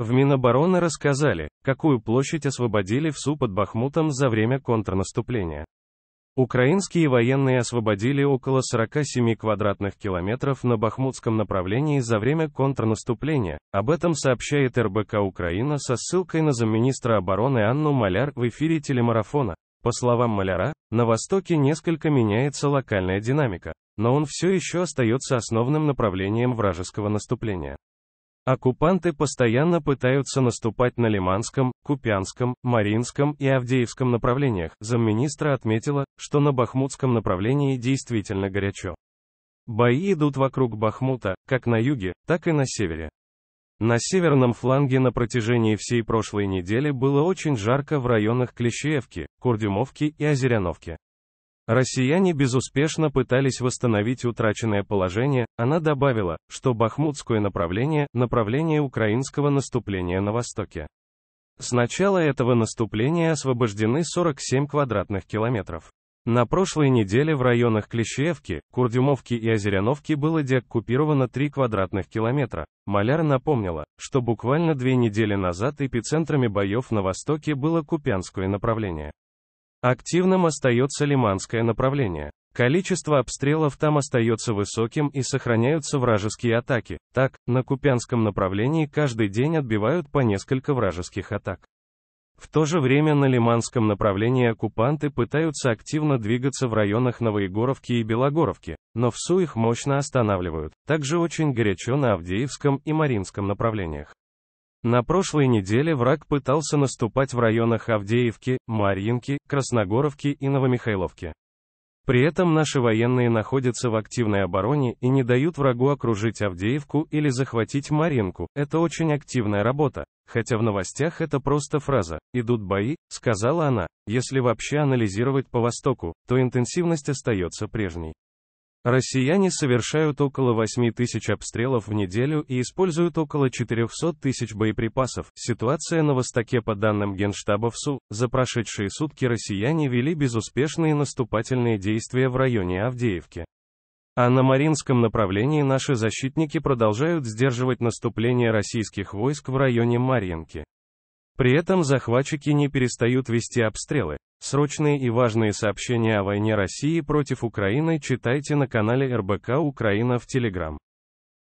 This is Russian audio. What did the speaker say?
В Минобороны рассказали, какую площадь освободили в Су под Бахмутом за время контрнаступления. Украинские военные освободили около 47 квадратных километров на бахмутском направлении за время контрнаступления. Об этом сообщает РБК Украина со ссылкой на замминистра обороны Анну Маляр в эфире телемарафона. По словам Маляра, на Востоке несколько меняется локальная динамика, но он все еще остается основным направлением вражеского наступления. Оккупанты постоянно пытаются наступать на Лиманском, Купянском, Маринском и Авдеевском направлениях. Замминистра отметила, что на Бахмутском направлении действительно горячо. Бои идут вокруг Бахмута, как на юге, так и на севере. На северном фланге на протяжении всей прошлой недели было очень жарко в районах Клещеевки, Курдюмовки и Озеряновки. Россияне безуспешно пытались восстановить утраченное положение, она добавила, что бахмутское направление – направление украинского наступления на востоке. С начала этого наступления освобождены 47 квадратных километров. На прошлой неделе в районах Клещеевки, Курдюмовки и Озеряновки было деоккупировано 3 квадратных километра. Маляр напомнила, что буквально две недели назад эпицентрами боев на востоке было Купянское направление. Активным остается лиманское направление. Количество обстрелов там остается высоким и сохраняются вражеские атаки. Так, на Купянском направлении каждый день отбивают по несколько вражеских атак. В то же время на Лиманском направлении оккупанты пытаются активно двигаться в районах Новоегоровки и Белогоровки, но ВСУ их мощно останавливают, также очень горячо на Авдеевском и Маринском направлениях. На прошлой неделе враг пытался наступать в районах Авдеевки, Марьинки, Красногоровки и Новомихайловки. При этом наши военные находятся в активной обороне и не дают врагу окружить Авдеевку или захватить Маринку. Это очень активная работа. Хотя в новостях это просто фраза «идут бои», сказала она. Если вообще анализировать по Востоку, то интенсивность остается прежней. Россияне совершают около 8 тысяч обстрелов в неделю и используют около 400 тысяч боеприпасов. Ситуация на Востоке по данным Генштаба ВСУ, за прошедшие сутки россияне вели безуспешные наступательные действия в районе Авдеевки. А на Маринском направлении наши защитники продолжают сдерживать наступление российских войск в районе Марьинки. При этом захватчики не перестают вести обстрелы. Срочные и важные сообщения о войне России против Украины читайте на канале РБК Украина в Телеграм.